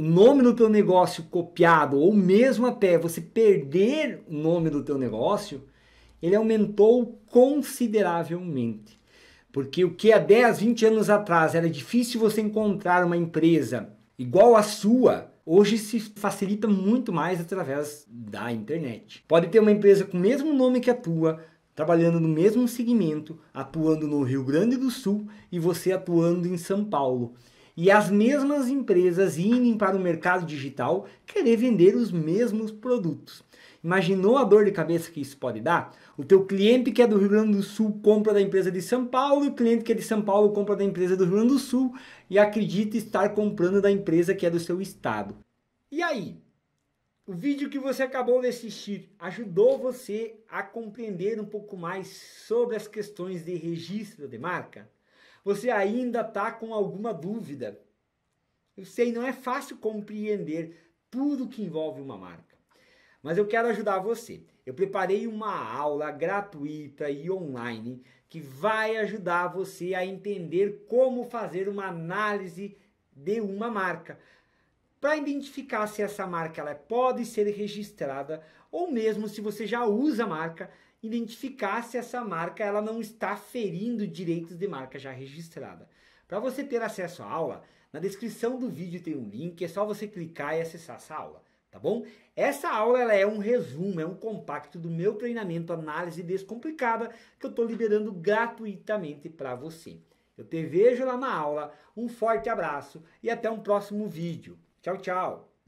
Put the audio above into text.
o nome do teu negócio copiado ou mesmo até você perder o nome do teu negócio, ele aumentou consideravelmente. Porque o que há 10, 20 anos atrás era difícil você encontrar uma empresa igual à sua, hoje se facilita muito mais através da internet. Pode ter uma empresa com o mesmo nome que a tua, trabalhando no mesmo segmento, atuando no Rio Grande do Sul e você atuando em São Paulo e as mesmas empresas irem para o mercado digital querer vender os mesmos produtos. Imaginou a dor de cabeça que isso pode dar? O teu cliente que é do Rio Grande do Sul compra da empresa de São Paulo, e o cliente que é de São Paulo compra da empresa do Rio Grande do Sul e acredita estar comprando da empresa que é do seu estado. E aí? O vídeo que você acabou de assistir ajudou você a compreender um pouco mais sobre as questões de registro de marca? Você ainda está com alguma dúvida? Eu sei, não é fácil compreender tudo que envolve uma marca. Mas eu quero ajudar você. Eu preparei uma aula gratuita e online que vai ajudar você a entender como fazer uma análise de uma marca para identificar se essa marca ela pode ser registrada ou mesmo se você já usa a marca identificar se essa marca ela não está ferindo direitos de marca já registrada. Para você ter acesso à aula, na descrição do vídeo tem um link, é só você clicar e acessar essa aula, tá bom? Essa aula ela é um resumo, é um compacto do meu treinamento Análise Descomplicada que eu estou liberando gratuitamente para você. Eu te vejo lá na aula, um forte abraço e até um próximo vídeo. Tchau, tchau!